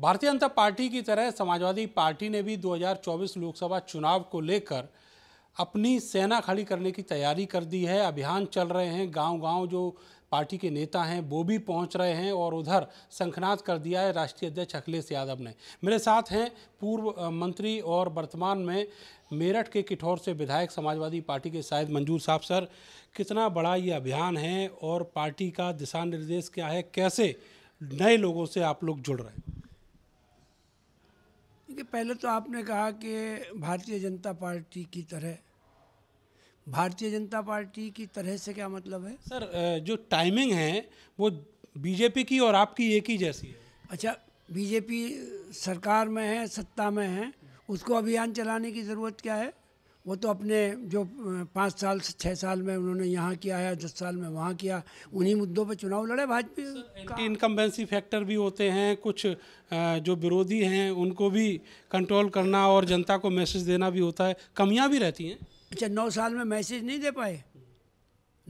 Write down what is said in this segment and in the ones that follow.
भारतीय जनता पार्टी की तरह समाजवादी पार्टी ने भी 2024 लोकसभा चुनाव को लेकर अपनी सेना खड़ी करने की तैयारी कर दी है अभियान चल रहे हैं गांव-गांव जो पार्टी के नेता हैं वो भी पहुंच रहे हैं और उधर शंखनाद कर दिया है राष्ट्रीय अध्यक्ष अखिलेश यादव ने मेरे साथ हैं पूर्व मंत्री और वर्तमान में मेरठ के किठौर से विधायक समाजवादी पार्टी के शायद मंजूर साहब सर कितना बड़ा ये अभियान है और पार्टी का दिशा निर्देश क्या है कैसे नए लोगों से आप लोग जुड़ रहे हैं देखिए पहले तो आपने कहा कि भारतीय जनता पार्टी की तरह भारतीय जनता पार्टी की तरह से क्या मतलब है सर जो टाइमिंग है वो बीजेपी की और आपकी एक ही जैसी है अच्छा बीजेपी सरकार में है सत्ता में है उसको अभियान चलाने की ज़रूरत क्या है वो तो अपने जो पाँच साल से छः साल में उन्होंने यहाँ किया है दस साल में वहाँ किया उन्हीं मुद्दों पर चुनाव लड़े भाजपा इनकम्बेंसी फैक्टर भी होते हैं कुछ जो विरोधी हैं उनको भी कंट्रोल करना और जनता को मैसेज देना भी होता है कमियाँ भी रहती हैं अच्छा नौ साल में मैसेज नहीं दे पाए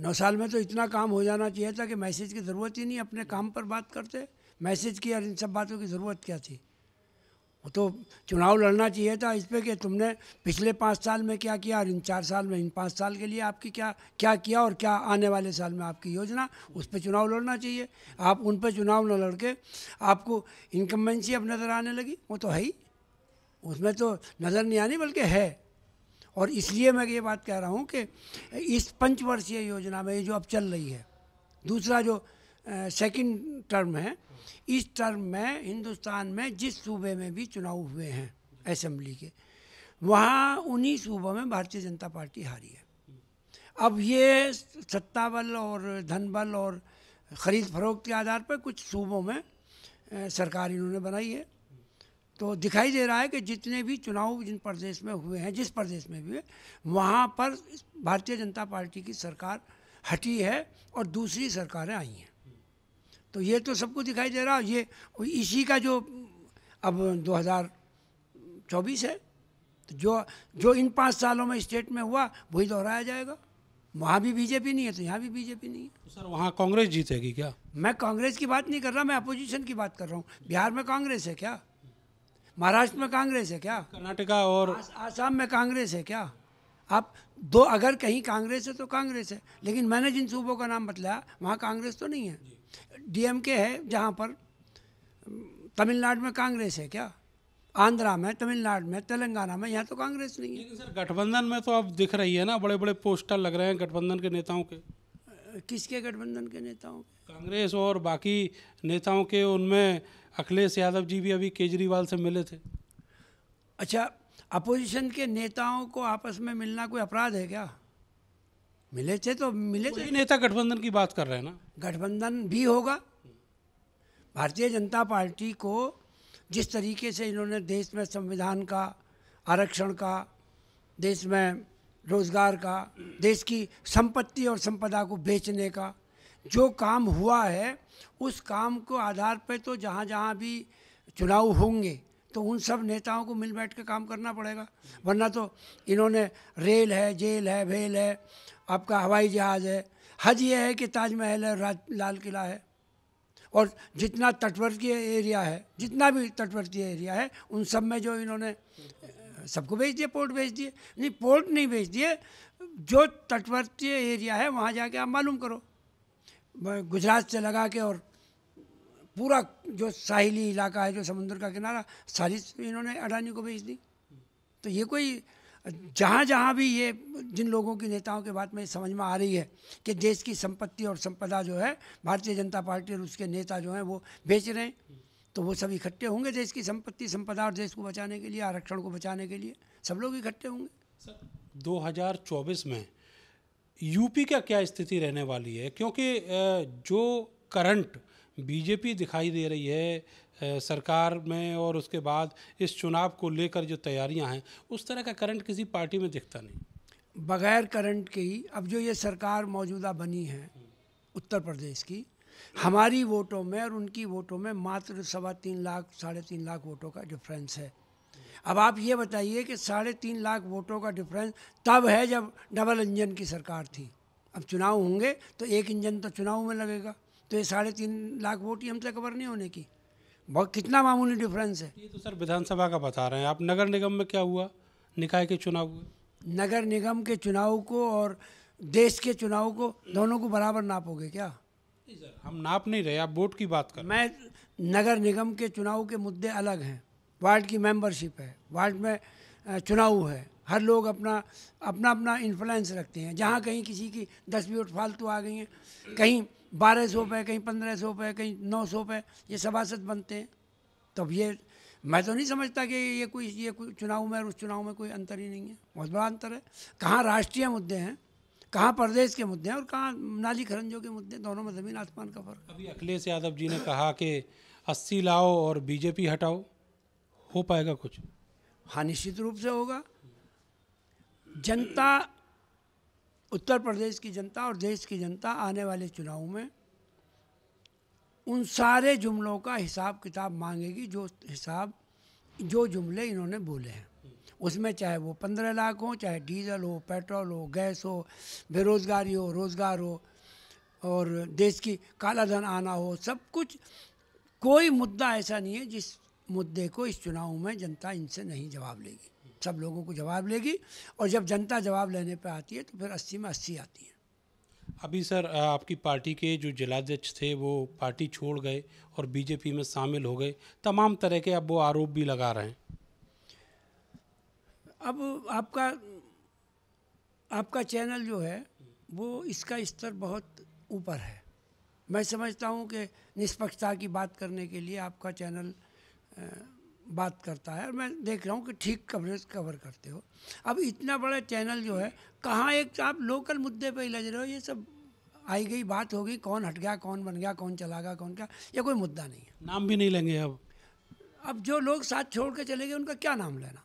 नौ साल में तो इतना काम हो जाना चाहिए था कि मैसेज की ज़रूरत ही नहीं अपने काम पर बात करते मैसेज की और इन सब बातों की ज़रूरत क्या थी वो तो चुनाव लड़ना चाहिए था इस पर कि तुमने पिछले पाँच साल में क्या किया और इन चार साल में इन पाँच साल के लिए आपकी क्या क्या किया और क्या आने वाले साल में आपकी योजना उस पर चुनाव लड़ना चाहिए आप उन पर चुनाव न लड़के आपको इनकम्बेंसी अब नज़र आने लगी वो तो है ही उसमें तो नज़र नहीं आनी बल्कि है और इसलिए मैं ये बात कह रहा हूँ कि इस पंचवर्षीय योजना में ये जो अब चल रही है दूसरा जो सेकंड टर्म है इस टर्म में हिंदुस्तान में जिस सूबे में भी चुनाव हुए हैं असेंबली के वहाँ उन्हीं सूबों में भारतीय जनता पार्टी हारी है अब ये सत्ता बल और धन बल और ख़रीद फरोख्त के आधार पर कुछ सूबों में सरकार इन्होंने बनाई है तो दिखाई दे रहा है कि जितने भी चुनाव जिन प्रदेश में हुए हैं जिस प्रदेश में भी हुए वहाँ पर भारतीय जनता पार्टी की सरकार हटी है और दूसरी सरकारें आई हैं तो ये तो सबको दिखाई दे रहा ये इसी का जो अब 2024 है तो जो जो इन पाँच सालों में स्टेट में हुआ वही दोहराया जाएगा वहाँ भी बीजेपी नहीं है तो यहाँ भी बीजेपी नहीं है तो सर वहाँ कांग्रेस जीतेगी क्या मैं कांग्रेस की बात नहीं कर रहा मैं अपोजिशन की बात कर रहा हूँ बिहार में कांग्रेस है क्या महाराष्ट्र में कांग्रेस है क्या कर्नाटका और आसाम में कांग्रेस है क्या आप दो अगर कहीं कांग्रेस है तो कांग्रेस है लेकिन मैंने जिन सूबों का नाम बतलाया वहाँ कांग्रेस तो नहीं है डीएमके है जहाँ पर तमिलनाडु में कांग्रेस है क्या आंध्रा में तमिलनाडु में तेलंगाना में यहाँ तो कांग्रेस नहीं है लेकिन सर गठबंधन में तो अब दिख रही है ना बड़े बड़े पोस्टर लग रहे हैं गठबंधन के नेताओं के किसके गठबंधन के नेताओं के कांग्रेस और बाकी नेताओं के उनमें अखिलेश यादव जी भी अभी केजरीवाल से मिले थे अच्छा अपोजिशन के नेताओं को आपस में मिलना कोई अपराध है क्या मिले थे तो मिले थे नेता गठबंधन की बात कर रहे हैं ना गठबंधन भी होगा भारतीय जनता पार्टी को जिस तरीके से इन्होंने देश में संविधान का आरक्षण का देश में रोजगार का देश की संपत्ति और संपदा को बेचने का जो काम हुआ है उस काम को आधार पर तो जहाँ जहाँ भी चुनाव होंगे तो उन सब नेताओं को मिल बैठ के काम करना पड़ेगा वरना तो इन्होंने रेल है जेल है भेल है आपका हवाई जहाज़ है हज ये है कि ताजमहल है राज लाल किला है और जितना तटवर्तीय एरिया है जितना भी तटवर्तीय एरिया है उन सब में जो इन्होंने सबको भेज दिया पोर्ट भेज दिए नहीं पोर्ट नहीं भेज दिए जो तटवर्तीय एरिया है वहाँ जाके आप मालूम करो गुजरात से लगा के और पूरा जो साहिली इलाका है जो समुद्र का किनारा सारी इन्होंने अडानी को भेज दी तो ये कोई जहाँ जहाँ भी ये जिन लोगों की नेताओं के बात में समझ में आ रही है कि देश की संपत्ति और संपदा जो है भारतीय जनता पार्टी और उसके नेता जो हैं वो बेच रहे हैं तो वो सब इकट्ठे होंगे देश की संपत्ति संपदा और देश को बचाने के लिए आरक्षण को बचाने के लिए सब लोग इकट्ठे होंगे सर चौबीस में यूपी का क्या स्थिति रहने वाली है क्योंकि जो करंट बीजेपी दिखाई दे रही है सरकार में और उसके बाद इस चुनाव को लेकर जो तैयारियां हैं उस तरह का करंट किसी पार्टी में दिखता नहीं बगैर करंट के ही अब जो ये सरकार मौजूदा बनी है उत्तर प्रदेश की हमारी वोटों में और उनकी वोटों में मात्र सवा तीन लाख साढ़े तीन लाख वोटों का डिफरेंस है अब आप ये बताइए कि साढ़े तीन लाख वोटों का डिफरेंस तब है जब डबल इंजन की सरकार थी अब चुनाव होंगे तो एक इंजन तो चुनाव में लगेगा तो ये साढ़े तीन लाख वोट ही हमसे कवर नहीं होने की बहुत कितना मामूली डिफरेंस है ये तो सर विधानसभा का बता रहे हैं आप नगर निगम में क्या हुआ निकाय के चुनाव हुए नगर निगम के चुनाव को और देश के चुनाव को दोनों को बराबर नापोगे क्या सर हम नाप नहीं रहे आप वोट की बात कर मैं नगर निगम के चुनाव के मुद्दे अलग हैं वार्ड की मेंबरशिप है वार्ड में चुनाव है हर लोग अपना अपना अपना इन्फ्लुएंस रखते हैं जहाँ कहीं किसी की दस वोट फालतू आ गई हैं कहीं बारह सौ पे कहीं पंद्रह सौ पे कहीं नौ सौ पे ये सभासद बनते हैं तो अब ये मैं तो नहीं समझता कि ये कोई ये कोई चुनाव में और उस चुनाव में कोई अंतर ही नहीं है बहुत बड़ा अंतर है कहाँ राष्ट्रीय मुद्दे हैं कहाँ प्रदेश के मुद्दे हैं और कहाँ नाली खरंजों के मुद्दे दोनों में ज़मीन आसमान का फर्क अभी अखिलेश यादव जी ने कहा कि अस्सी लाओ और बीजेपी हटाओ हो पाएगा कुछ हाँ निश्चित रूप से होगा जनता उत्तर प्रदेश की जनता और देश की जनता आने वाले चुनाव में उन सारे जुमलों का हिसाब किताब मांगेगी जो हिसाब जो जुमले इन्होंने बोले हैं उसमें चाहे वो पंद्रह लाख हो चाहे डीजल हो पेट्रोल हो गैस हो बेरोज़गारी हो रोज़गार हो और देश की काला धन आना हो सब कुछ कोई मुद्दा ऐसा नहीं है जिस मुद्दे को इस चुनाव में जनता इनसे नहीं जवाब लेगी सब लोगों को जवाब लेगी और जब जनता जवाब लेने पर आती है तो फिर अस्सी में अस्सी आती है अभी सर आपकी पार्टी के जो जिलाध्यक्ष थे वो पार्टी छोड़ गए और बीजेपी में शामिल हो गए तमाम तरह के अब वो आरोप भी लगा रहे हैं अब आपका आपका चैनल जो है वो इसका स्तर बहुत ऊपर है मैं समझता हूँ कि निष्पक्षता की बात करने के लिए आपका चैनल बात करता है और मैं देख रहा हूँ कि ठीक कवरेज कवर करते हो अब इतना बड़ा चैनल जो है कहाँ एक आप लोकल मुद्दे पर ही लज रहे हो ये सब आई गई बात होगी कौन हट गया कौन बन गया कौन चला गया कौन क्या ये कोई मुद्दा नहीं है नाम भी नहीं लेंगे अब अब जो लोग साथ छोड़ के चले गए उनका क्या नाम लेना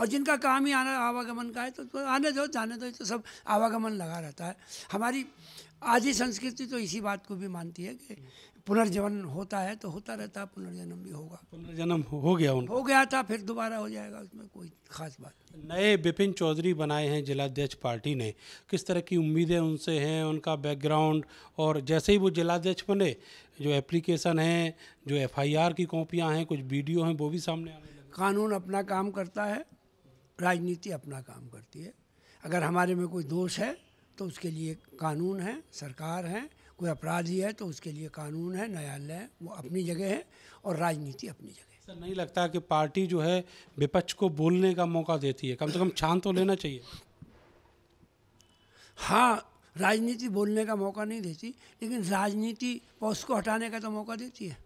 और जिनका काम ही आना आवागमन का है तो, तो आने दो जाने दो तो सब आवागमन लगा रहता है हमारी आधी संस्कृति तो इसी बात को भी मानती है कि पुनर्जन्म होता है तो होता रहता है पुनर्जन्म भी होगा पुनर्जन्म हो गया उन हो गया था फिर दोबारा हो जाएगा उसमें कोई खास बात नए बिपिन चौधरी बनाए हैं जिलाध्यक्ष पार्टी ने किस तरह की उम्मीदें उनसे हैं उनका बैकग्राउंड और जैसे ही वो जिलाध्यक्ष बने जो एप्लीकेशन है जो एफ की कॉपियाँ हैं कुछ वीडियो हैं वो भी सामने आने कानून अपना काम करता है राजनीति अपना काम करती है अगर हमारे में कोई दोष है तो उसके लिए कानून है सरकार है कोई अपराधी है तो उसके लिए कानून है न्यायालय है वो अपनी जगह है और राजनीति अपनी जगह है सर नहीं लगता कि पार्टी जो है विपक्ष को बोलने का मौका देती है कम से कम छान तो लेना चाहिए हाँ राजनीति बोलने का मौका नहीं देती लेकिन राजनीति पौष को हटाने का तो मौका देती है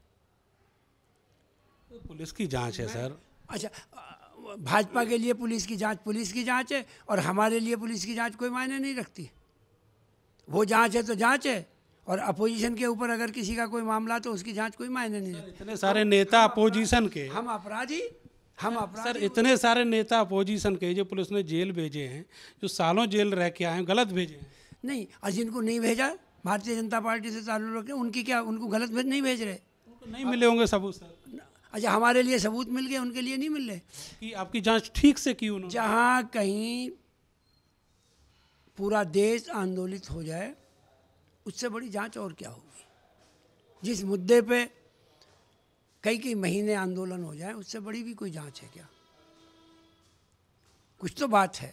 पुलिस की जांच है सर अच्छा भाजपा के लिए पुलिस की जांच पुलिस की जांच है और हमारे लिए पुलिस की जांच कोई मायने नहीं रखती वो जांच है तो जांच है और अपोजिशन के ऊपर अगर किसी का कोई मामला तो उसकी जांच कोई मायने नहीं सर, इतने सारे नेता अपोजिशन के हम अपराधी हम अपराधी सर इतने सारे नेता अपोजिशन के जो पुलिस ने जेल भेजे हैं जो सालों जेल रह के आए हैं गलत भेजे हैं नहीं और जिनको नहीं भेजा भारतीय जनता पार्टी से चालू रखे उनकी क्या उनको गलत भेज नहीं भेज रहे नहीं मिले होंगे सबूत सर अच्छा हमारे लिए सबूत मिल गए उनके लिए नहीं मिल रहे कि आपकी जांच ठीक से की उन्होंने जहाँ कहीं पूरा देश आंदोलित हो जाए उससे बड़ी जांच और क्या होगी जिस मुद्दे पे कई कई महीने आंदोलन हो जाए उससे बड़ी भी कोई जांच है क्या कुछ तो बात है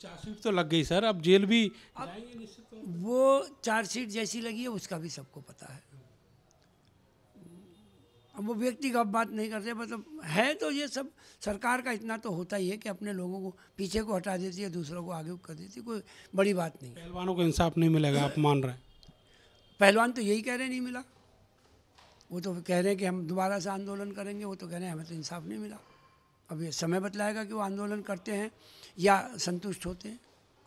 चार्जशीट तो लग गई सर अब जेल भी अब वो चार्जशीट जैसी लगी है उसका भी सबको पता है अब वो व्यक्ति का बात नहीं करते मतलब है तो ये सब सरकार का इतना तो होता ही है कि अपने लोगों को पीछे को हटा देती है दूसरों को आगे कर देती है कोई बड़ी बात नहीं पहलवानों को इंसाफ नहीं मिलेगा आप मान रहे हैं पहलवान तो यही कह रहे नहीं मिला वो तो कह रहे हैं कि हम दोबारा से आंदोलन करेंगे वो तो कह रहे हैं हमें तो इंसाफ नहीं मिला अब ये समय बतलाएगा कि वो आंदोलन करते हैं या संतुष्ट होते हैं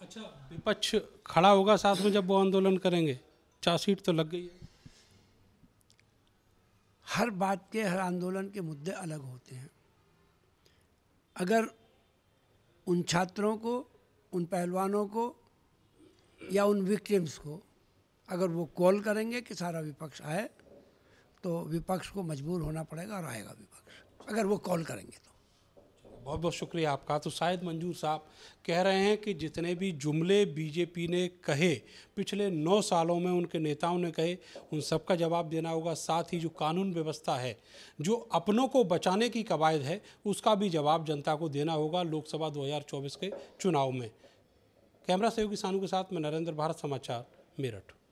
अच्छा विपक्ष खड़ा होगा साथ में जब वो आंदोलन करेंगे चार सीट तो लग गई है हर बात के हर आंदोलन के मुद्दे अलग होते हैं अगर उन छात्रों को उन पहलवानों को या उन विक्टिम्स को अगर वो कॉल करेंगे कि सारा विपक्ष आए तो विपक्ष को मजबूर होना पड़ेगा और आएगा विपक्ष अगर वो कॉल करेंगे तो बहुत बहुत शुक्रिया आपका तो शायद मंजूर साहब कह रहे हैं कि जितने भी जुमले बीजेपी ने कहे पिछले नौ सालों में उनके नेताओं ने कहे उन सबका जवाब देना होगा साथ ही जो कानून व्यवस्था है जो अपनों को बचाने की कवायद है उसका भी जवाब जनता को देना होगा लोकसभा 2024 के चुनाव में कैमरा सहयोगी सानू के साथ मैं नरेंद्र भारत समाचार मेरठ